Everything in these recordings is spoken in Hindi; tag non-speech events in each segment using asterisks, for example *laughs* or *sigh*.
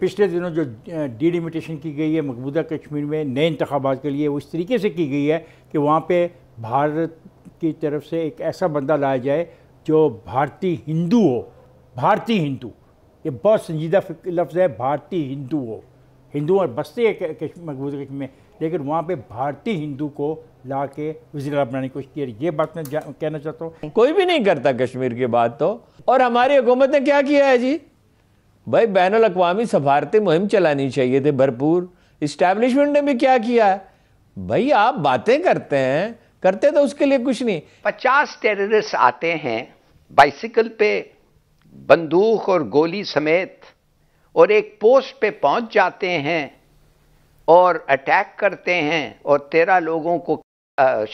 पिछले दिनों जो डी डिमिटेशन की गई है मकबूदा कश्मीर में नए इंतबात के लिए वो इस तरीके से की गई है कि वहाँ पर भारत की तरफ से एक ऐसा बंदा लाया जाए जो भारतीय हिंदू हो भारतीय हिंदू ये बहुत संजीदा लफ्ज़ है भारतीय हिंदू हो हिंदू और बसते हैं मकबूदा कश्मीर में लेकिन वहाँ पे भारतीय हिंदू को ला के वजीरा बनाने की कोशिश की ये बात मैं कहना चाहता हूँ कोई भी नहीं करता कश्मीर की बात तो और हमारी हुकूमत ने क्या किया है जी भाई बैन अवी सफारती मुहिम चलानी चाहिए थी भरपूर इस्टेब्लिशमेंट ने भी क्या किया है भाई आप बातें करते हैं करते तो उसके लिए कुछ नहीं पचास टेररिस्ट आते हैं बाइसिकल पे बंदूक और गोली समेत और एक पोस्ट पे पहुंच जाते हैं और अटैक करते हैं और तेरह लोगों को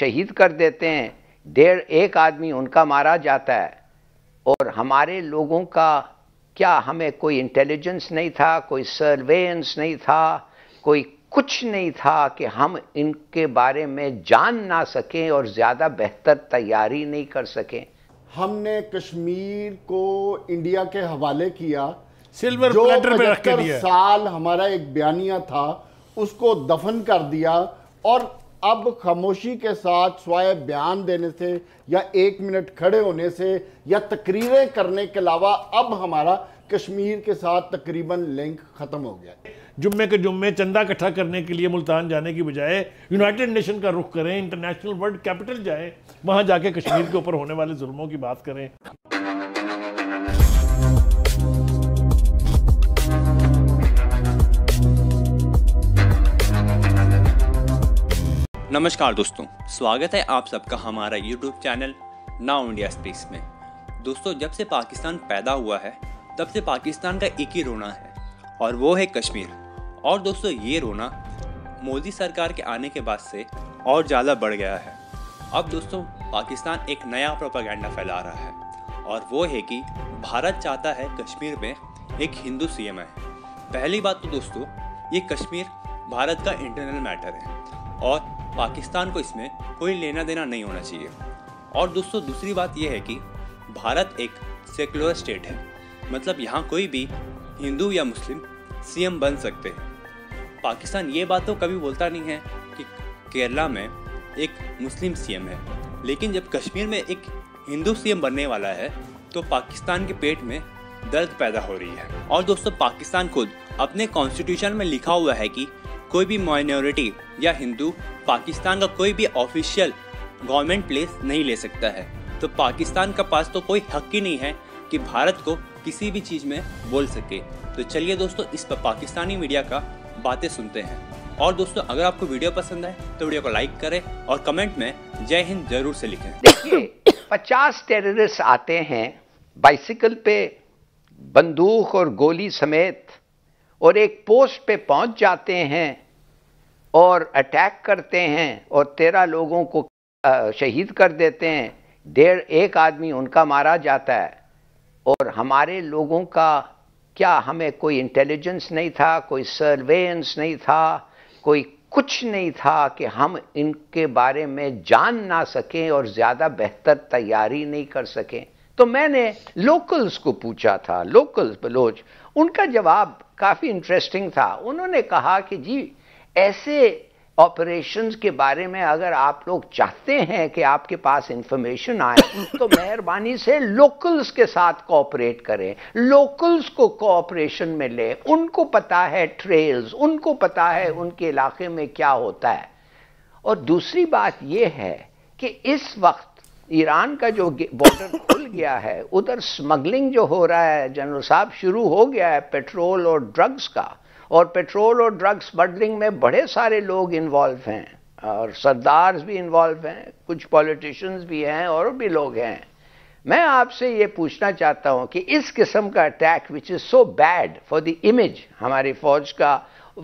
शहीद कर देते हैं डेढ़ एक आदमी उनका मारा जाता है और हमारे लोगों का क्या हमें कोई इंटेलिजेंस नहीं था कोई सर्वेन्स नहीं था कोई कुछ नहीं था कि हम इनके बारे में जान ना सकें और ज़्यादा बेहतर तैयारी नहीं कर सकें हमने कश्मीर को इंडिया के हवाले किया सिल्वर प्लेटर पे रख के दिया साल हमारा एक बयानिया था उसको दफन कर दिया और अब खामोशी के साथ स्वाय बयान देने से या एक मिनट खड़े होने से या तकरीरें करने के अलावा अब हमारा कश्मीर के साथ तकरीबन लिंक ख़त्म हो गया जुम्मे के जुम्मे चंदा इकट्ठा करने के लिए मुल्तान जाने की बजाय यूनाइटेड नेशन का रुख करें इंटरनेशनल वर्ल्ड कैपिटल जाए वहाँ जाके कश्मीर के ऊपर होने वाले जुल्मों की बात करें नमस्कार दोस्तों स्वागत है आप सबका हमारा YouTube channel Now India Space में दोस्तों जब से पाकिस्तान पैदा हुआ है तब से पाकिस्तान का एक ही रोना है और वो है कश्मीर और दोस्तों ये रोना मोदी सरकार के आने के बाद से और ज़्यादा बढ़ गया है अब दोस्तों पाकिस्तान एक नया प्रोपागेंडा फैला रहा है और वो है कि भारत चाहता है कश्मीर में एक हिंदू सी एम पहली बात तो दोस्तों ये कश्मीर भारत का इंटरनल मैटर है और पाकिस्तान को इसमें कोई लेना देना नहीं होना चाहिए और दोस्तों दूसरी बात यह है कि भारत एक सेकुलर स्टेट है मतलब यहाँ कोई भी हिंदू या मुस्लिम सीएम बन सकते हैं पाकिस्तान ये बात तो कभी बोलता नहीं है कि केरला में एक मुस्लिम सीएम है लेकिन जब कश्मीर में एक हिंदू सीएम बनने वाला है तो पाकिस्तान के पेट में दर्द पैदा हो रही है और दोस्तों पाकिस्तान खुद अपने कॉन्स्टिट्यूशन में लिखा हुआ है कि कोई भी माइनॉरिटी या हिंदू पाकिस्तान का कोई भी ऑफिशियल गवर्नमेंट प्लेस नहीं ले सकता है तो पाकिस्तान का पास तो कोई हक ही नहीं है कि भारत को किसी भी चीज़ में बोल सके तो चलिए दोस्तों इस पर पाकिस्तानी मीडिया का बातें सुनते हैं और दोस्तों अगर आपको वीडियो पसंद आए तो वीडियो को लाइक करें और कमेंट में जय हिंद जरूर से लिखें देखिए पचास टेररिस्ट आते हैं बाइसिकल पे बंदूक और गोली समेत और एक पोस्ट पे पहुंच जाते हैं और अटैक करते हैं और तेरह लोगों को शहीद कर देते हैं डेढ़ एक आदमी उनका मारा जाता है और हमारे लोगों का क्या हमें कोई इंटेलिजेंस नहीं था कोई सर्वेन्स नहीं था कोई कुछ नहीं था कि हम इनके बारे में जान ना सकें और ज़्यादा बेहतर तैयारी नहीं कर सकें तो मैंने लोकल्स को पूछा था लोकल्स बलोच उनका जवाब काफ़ी इंटरेस्टिंग था उन्होंने कहा कि जी ऐसे ऑपरेशंस के बारे में अगर आप लोग चाहते हैं कि आपके पास इंफॉर्मेशन आए तो मेहरबानी से लोकल्स के साथ कोऑपरेट करें लोकल्स को कोऑपरेशन में ले उनको पता है ट्रेल्स उनको पता है उनके इलाके में क्या होता है और दूसरी बात यह है कि इस वक्त ईरान का जो बॉर्डर खुल गया है उधर स्मगलिंग जो हो रहा है जनरल साहब शुरू हो गया है पेट्रोल और ड्रग्स का और पेट्रोल और ड्रग्स स्मगलिंग में बड़े सारे लोग इन्वॉल्व हैं और सरदार भी इन्वॉल्व हैं कुछ पॉलिटिशियंस भी हैं और भी लोग हैं मैं आपसे ये पूछना चाहता हूँ कि इस किस्म का attack which is so bad for the image हमारी फौज का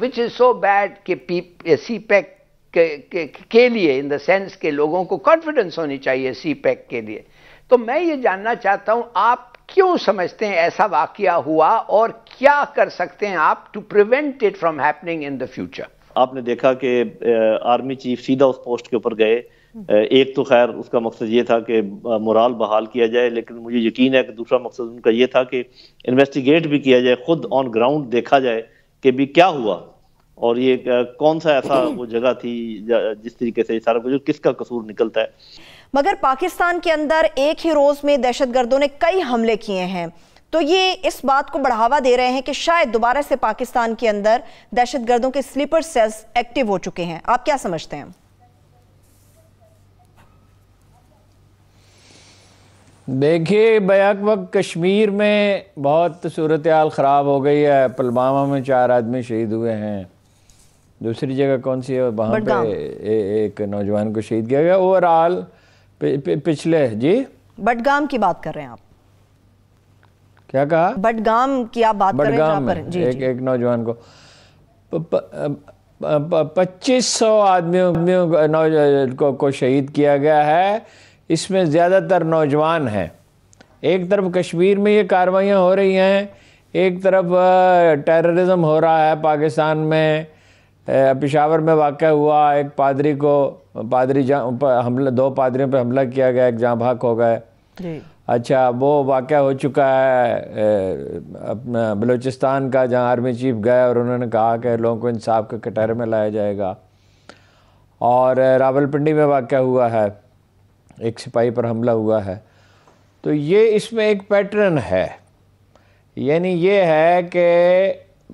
विच इज़ सो बैड कि पी सी पैक के, के, के लिए इन द सेंस के लोगों को कॉन्फिडेंस होनी चाहिए सी पैक e के लिए तो मैं ये जानना चाहता हूं आप क्यों समझते हैं ऐसा वाक्य हुआ और क्या कर सकते हैं आप to prevent it from happening in the future आपने देखा कि आर्मी चीफ सीधा उस पोस्ट के ऊपर गए एक तो खैर उसका मकसद ये था कि मुराल बहाल किया जाए लेकिन मुझे यकीन है कि दूसरा मकसद उनका ये था कि इन्वेस्टिगेट भी किया जाए खुद ऑन ग्राउंड देखा जाए कि भी क्या हुआ और ये कौन सा ऐसा *clears throat* वो जगह थी जिस तरीके से सारा कुछ किसका कसूर निकलता है मगर पाकिस्तान के अंदर एक ही रोज में गर्दों ने कई हमले किए हैं तो ये इस बात को बढ़ावा दे रहे हैं कि शायद दोबारा से पाकिस्तान के अंदर गर्दों के स्लीपर सेल्स एक्टिव हो चुके हैं आप क्या समझते हैं देखिए बैक वक्त कश्मीर में बहुत सूरत हाल ख़राब हो गई है पुलवामा में चार आदमी शहीद हुए हैं दूसरी जगह कौन सी है वहाँ पे ए, एक नौजवान को शहीद किया गया ओवरऑल पिछले जी बडगाम की बात कर रहे हैं आप क्या कहा बडगाम की आप बात कर रहे हैं पर, जी, एक, जी। एक नौजवान को पच्चीस सौ आदमियों को, को शहीद किया गया है इसमें ज़्यादातर नौजवान हैं एक तरफ कश्मीर में ये कार्रवाइयाँ हो रही हैं एक तरफ टेररिज्म हो रहा है पाकिस्तान में पिशावर में वाक़ हुआ एक पादरी को पादरी जहाँ हमला दो पादरियों पर हमला किया गया एक जहाँ भाग हो गए अच्छा वो वाक़ हो चुका है अपना बलूचिस्तान का जहाँ आर्मी चीफ गए और उन्होंने कहा कि लोगों को इंसाफ के कटहरे में लाया जाएगा और रावलपिंडी में वाक़ हुआ है एक सिपाही पर हमला हुआ है तो ये इसमें एक पैटर्न है यानी ये है कि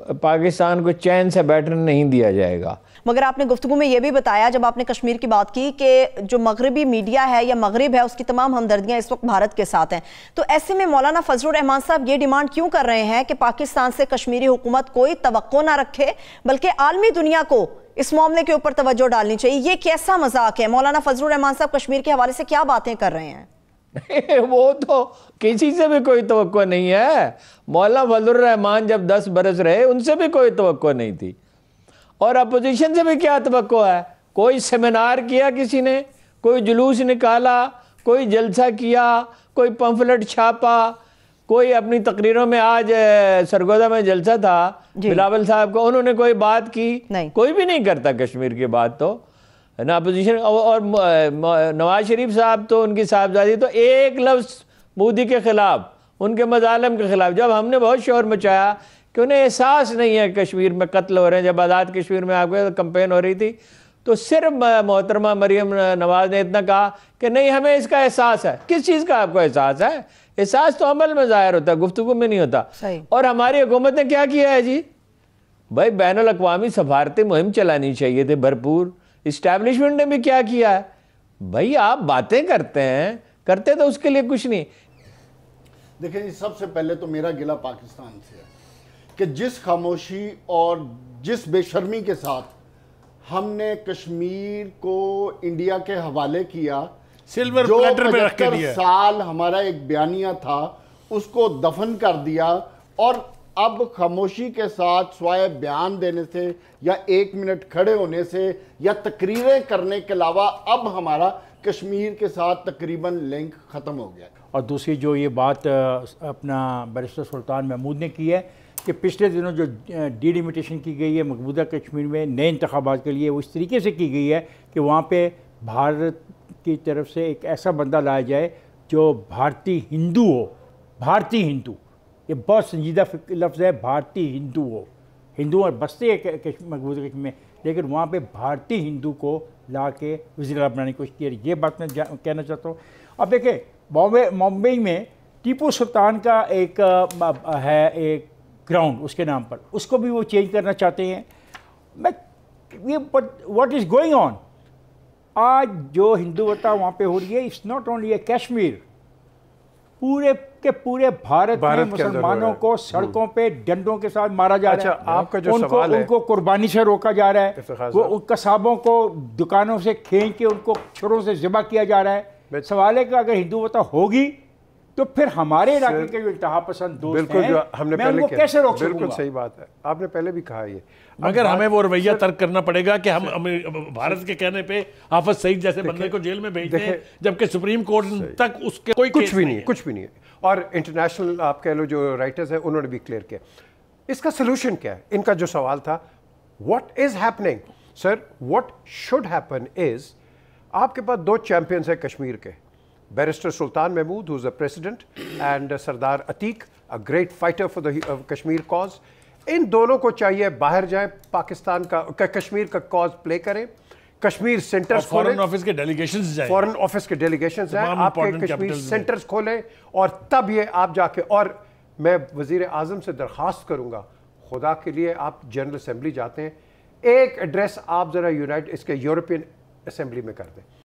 पाकिस्तान को चैन से बैठने नहीं दिया जाएगा मगर आपने गुफ्तु में यह भी बताया जब आपने कश्मीर की बात की कि जो मगरबी मीडिया है या मगरब है उसकी तमाम हमदर्दियाँ इस वक्त भारत के साथ हैं तो ऐसे में मौलाना रहमान साहब ये डिमांड क्यों कर रहे हैं कि पाकिस्तान से कश्मीरी हुकूमत कोई तो ना रखे बल्कि आलमी दुनिया को इस मामले के ऊपर तोज्जो डालनी चाहिए ये कैसा मजाक है मौलाना रहमान साहब कश्मीर के हवाले से क्या बातें कर रहे हैं *laughs* वो तो किसी से भी कोई तो नहीं है मौला वजुलरहमान जब दस बरस रहे उनसे भी कोई तो नहीं थी और अपोजिशन से भी क्या तो है कोई सेमिनार किया किसी ने कोई जुलूस निकाला कोई जलसा किया कोई पंफलेट छापा कोई अपनी तकरीरों में आज सरगोदा में जलसा था बिलावल साहब को उन्होंने कोई बात की कोई भी नहीं करता कश्मीर की बात तो ना अपोजिशन और, और नवाज शरीफ साहब तो उनकी साहबजादी तो एक लफ्ज़ मोदी के ख़िलाफ़ उनके मजालम के ख़िलाफ़ जब हमने बहुत शोर मचाया कि उन्हें एहसास नहीं है कश्मीर में कत्ल हो रहे हैं जब आज़ाद कश्मीर में आपके कंपेन हो रही थी तो सिर्फ मोहतरमा मरियम नवाज ने इतना कहा कि नहीं हमें इसका एहसास है किस चीज़ का आपको एहसास है एहसास तो अमल में ज़ाहिर होता है गुफ्तु में नहीं होता और हमारी हुकूमत ने क्या किया है जी भाई बैन अवी सफारती मुहिम चलानी चाहिए थी भरपूर इस्टेब्लिशमेंट ने भी क्या किया है भाई आप बातें करते हैं करते तो उसके लिए कुछ नहीं देखिए सबसे पहले तो मेरा गिला पाकिस्तान से है कि जिस खामोशी और जिस बेशर्मी के साथ हमने कश्मीर को इंडिया के हवाले किया सिल्वर जो प्लेटर पे रख के दिया साल हमारा एक बयानिया था उसको दफन कर दिया और अब खामोशी के साथ स्वाय बयान देने से या एक मिनट खड़े होने से या तकरीरें करने के अलावा अब हमारा कश्मीर के साथ तकरीबन लिंक ख़त्म हो गया और दूसरी जो ये बात अपना बैरिस्टर सुल्तान महमूद ने की है कि पिछले दिनों जो डीलिमिटेशन की गई है मकबूदा कश्मीर में नए इंतबात के लिए वो इस तरीके से की गई है कि वहाँ पर भारत की तरफ से एक ऐसा बंदा लाया जाए जो भारतीय हिंदू हो भारतीय हिंदू ये बहुत संजीदा लफ्ज़ है भारतीय हिंदू हो हिंदू और बसते हैं मकबूज कश्मीर में लेकिन वहाँ पर भारतीय हिंदू को ला के वजी बनाने की कोशिश की ये बात मैं कहना चाहता हूँ अब देखिए बॉम्बे मुंबई में टीपू सुल्तान का एक है एक ग्राउंड उसके नाम पर उसको भी वो चेंज करना चाहते हैं मैं ये but what is going on आज जो हिंदू वता वहाँ पे हो रही है it's not only a Kashmir पूरे कि पूरे भारत, भारत में मुसलमानों को सड़कों पे डंडों के साथ मारा जा अच्छा, रहा है आपका जो उनको, सवाल है उनको कुर्बानी से रोका जा रहा है वो उन कसाबों को दुकानों से खींच के उनको छुरों से ज़िबा किया जा रहा है सवाल है कि अगर हिंदू होता होगी तो फिर हमारे इलाके के जो इंतहा पसंद दोस्त हैं, जो हमने मैं पहले कैसे रोक बिल्कुल सही बात है आपने पहले भी कहा ये अगर हमें वो रवैया तर्क करना पड़ेगा कि हम हमें भारत के कहने पे हाफज सईद जैसे बंदे को जेल में भेजते हैं जबकि सुप्रीम कोर्ट तक उसके कोई कुछ भी नहीं है कुछ भी नहीं है और इंटरनेशनल आप कह लो जो राइटर्स हैं उन्होंने भी क्लियर किया इसका सोल्यूशन क्या है इनका जो सवाल था what is happening sir what should happen is आपके पास दो चैम्पियंस हैं कश्मीर के barrister Sultan Mahmood who is the president and Sardar Atiq a great fighter for the Kashmir cause इन दोनों को चाहिए बाहर जाएं पाकिस्तान का कश्मीर का कॉज प्ले करें कश्मीर सेंटर्स फॉरन ऑफिस के डेलीगेशन फॉरन ऑफिस के डेलीगेशन है आपके कश्मीर सेंटर्स खोले और तब ये आप जाके और मैं वजीर आजम से दरख्वास्त करूंगा खुदा के लिए आप जनरल असम्बली जाते हैं एक एड्रेस आप ज़रा यूनाइट इसके यूरोपियन असम्बली में कर दें